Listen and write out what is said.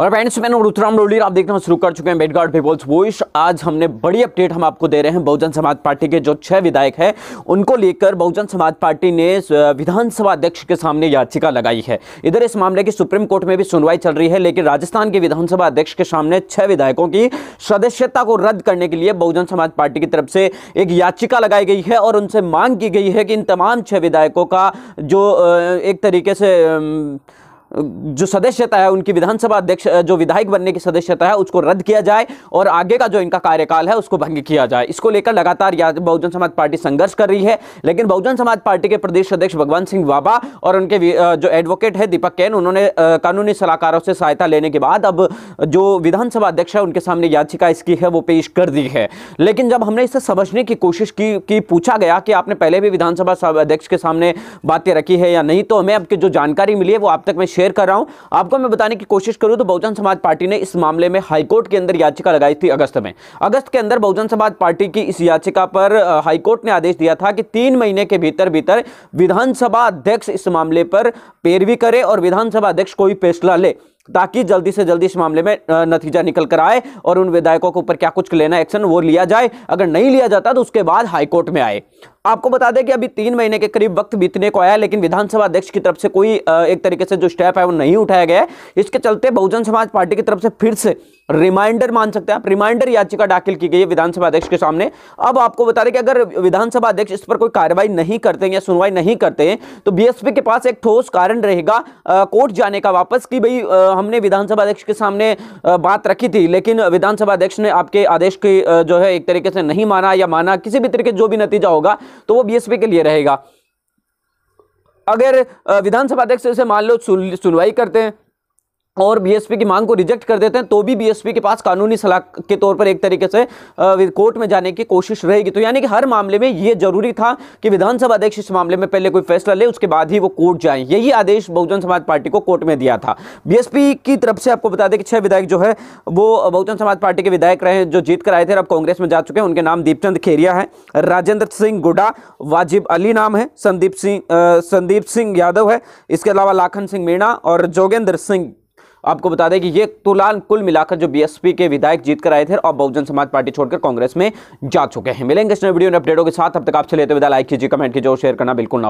और फ्रेंड्स मैंने रुतराम डोली आप देखना शुरू कर चुके हैं बेडगार्ड पीपल्स वॉइस आज हमने बड़ी अपडेट हम आपको दे रहे हैं बहुजन समाज पार्टी के जो छह विधायक हैं उनको लेकर बहुजन समाज पार्टी ने विधानसभा अध्यक्ष के सामने याचिका लगाई है इधर इस मामले की सुप्रीम कोर्ट में भी सुनवाई चल रही है लेकिन राजस्थान के विधानसभा अध्यक्ष के सामने छह विधायकों की सदस्यता को रद्द करने के लिए बहुजन समाज पार्टी की तरफ से एक याचिका लगाई गई है और उनसे मांग की गई है कि इन तमाम छह विधायकों का जो एक तरीके से जो सदस्यता है उनकी विधानसभा अध्यक्ष जो विधायक बनने की सदस्यता है उसको रद्द किया जाए और आगे का जो इनका कार्यकाल है उसको भंग किया जाए इसको लेकर लगातार बहुजन समाज पार्टी संघर्ष कर रही है लेकिन बहुजन समाज पार्टी के प्रदेश अध्यक्ष भगवान सिंह बाबा और उनके जो एडवोकेट है दीपक कैन उन्होंने कानूनी सलाहकारों से सहायता लेने के बाद अब जो विधानसभा अध्यक्ष है उनके सामने याचिका इसकी है वो पेश कर दी है लेकिन जब हमने इसे समझने की कोशिश की कि पूछा गया कि आपने पहले भी विधानसभा अध्यक्ष के सामने बातें रखी है या नहीं तो हमें आपकी जो जानकारी मिली है वो आप तक मैं शेयर शेयर कर रहा हूं आपको मैं बताने की कोशिश करूं तो बहुजन समाज पार्टी ने इस मामले में हाईकोर्ट के अंदर याचिका लगाई थी अगस्त में अगस्त के अंदर बहुजन समाज पार्टी की इस याचिका पर हाईकोर्ट ने आदेश दिया था कि तीन महीने के भीतर भीतर विधानसभा अध्यक्ष इस मामले पर पैरवी करे और विधानसभा अध्यक्ष कोई फैसला ले ताकि जल्दी से जल्दी इस मामले में नतीजा निकल कर आए और उन विधायकों के ऊपर क्या कुछ लेना एक्शन वो लिया जाए अगर नहीं लिया जाता तो उसके बाद हाईकोर्ट में आए आपको बता दें कि अभी तीन महीने के करीब वक्त बीतने को आया लेकिन विधानसभा अध्यक्ष की तरफ से कोई एक तरीके से जो स्टेप है वो नहीं उठाया गया है इसके चलते बहुजन समाज पार्टी की तरफ से फिर से रिमाइंडर मान सकते हैं आप रिमाइंडर याचिका दाखिल की गई है विधानसभा अध्यक्ष के सामने अब आपको बता दें कि अगर विधानसभा अध्यक्ष इस पर कोई कार्रवाई नहीं करते हैं या सुनवाई नहीं करते हैं तो बीएसपी के पास एक ठोस कारण रहेगा कोर्ट जाने का वापस कि भाई हमने विधानसभा अध्यक्ष के सामने आ, बात रखी थी लेकिन विधानसभा अध्यक्ष ने आपके आदेश की जो है एक तरीके से नहीं माना या माना किसी भी तरीके जो भी नतीजा होगा तो वो बीएसपी के लिए रहेगा अगर विधानसभा अध्यक्ष से मान लो सुनवाई करते हैं और बीएसपी की मांग को रिजेक्ट कर देते हैं तो भी बीएसपी के पास कानूनी सलाह के तौर पर एक तरीके से कोर्ट में जाने की कोशिश रहेगी तो यानी कि हर मामले में ये जरूरी था कि विधानसभा अध्यक्ष इस मामले में पहले कोई फैसला ले उसके बाद ही वो कोर्ट जाए यही आदेश बहुजन समाज पार्टी को कोर्ट में दिया था बीएसपी की तरफ से आपको बता दें कि छह विधायक जो है वो बहुजन समाज पार्टी के विधायक रहे जो जीत कर आए थे अब कांग्रेस में जा चुके हैं उनके नाम दीपचंद खेरिया है राजेंद्र सिंह गुडा वाजिब अली नाम है संदीप सिंह संदीप सिंह यादव है इसके अलावा लाखन सिंह मीणा और जोगेंद्र सिंह आपको बता दें कि ये तुलान कुल मिलाकर जो बीएसपी के विधायक जीतकर आए थे और बहुजन समाज पार्टी छोड़कर कांग्रेस में जा चुके हैं मिलेंगे इस नए वीडियो अपडेटों के साथ अब तक आपसे लेते विदा लाइक कीजिए कमेंट कीजिए और शेयर करना बिल्कुल ना